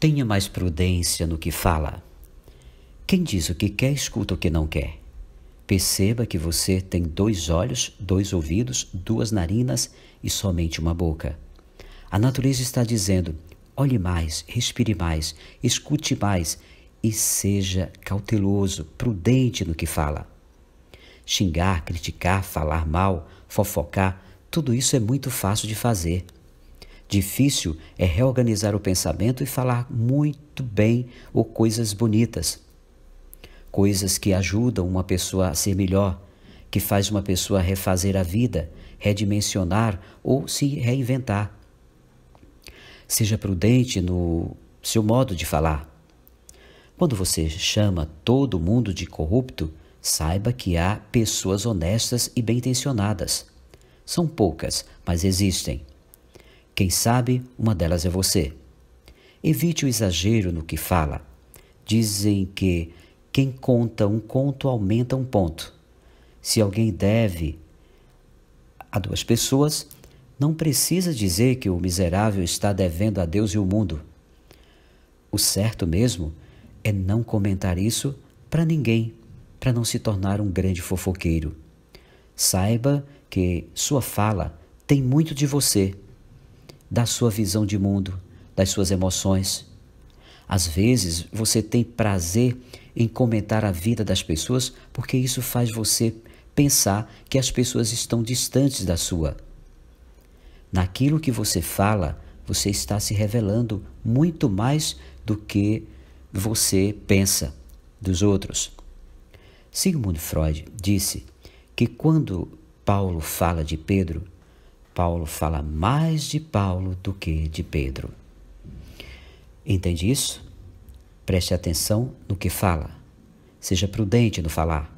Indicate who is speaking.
Speaker 1: Tenha mais prudência no que fala. Quem diz o que quer, escuta o que não quer. Perceba que você tem dois olhos, dois ouvidos, duas narinas e somente uma boca. A natureza está dizendo: olhe mais, respire mais, escute mais e seja cauteloso, prudente no que fala. Xingar, criticar, falar mal, fofocar, tudo isso é muito fácil de fazer. Difícil é reorganizar o pensamento e falar muito bem ou coisas bonitas. Coisas que ajudam uma pessoa a ser melhor, que faz uma pessoa refazer a vida, redimensionar ou se reinventar. Seja prudente no seu modo de falar. Quando você chama todo mundo de corrupto, saiba que há pessoas honestas e bem intencionadas. São poucas, mas existem. Quem sabe uma delas é você. Evite o exagero no que fala. Dizem que quem conta um conto aumenta um ponto. Se alguém deve a duas pessoas, não precisa dizer que o miserável está devendo a Deus e o mundo. O certo mesmo é não comentar isso para ninguém, para não se tornar um grande fofoqueiro. Saiba que sua fala tem muito de você da sua visão de mundo, das suas emoções. Às vezes você tem prazer em comentar a vida das pessoas porque isso faz você pensar que as pessoas estão distantes da sua. Naquilo que você fala, você está se revelando muito mais do que você pensa dos outros. Sigmund Freud disse que quando Paulo fala de Pedro, Paulo fala mais de Paulo do que de Pedro. Entende isso? Preste atenção no que fala. Seja prudente no falar.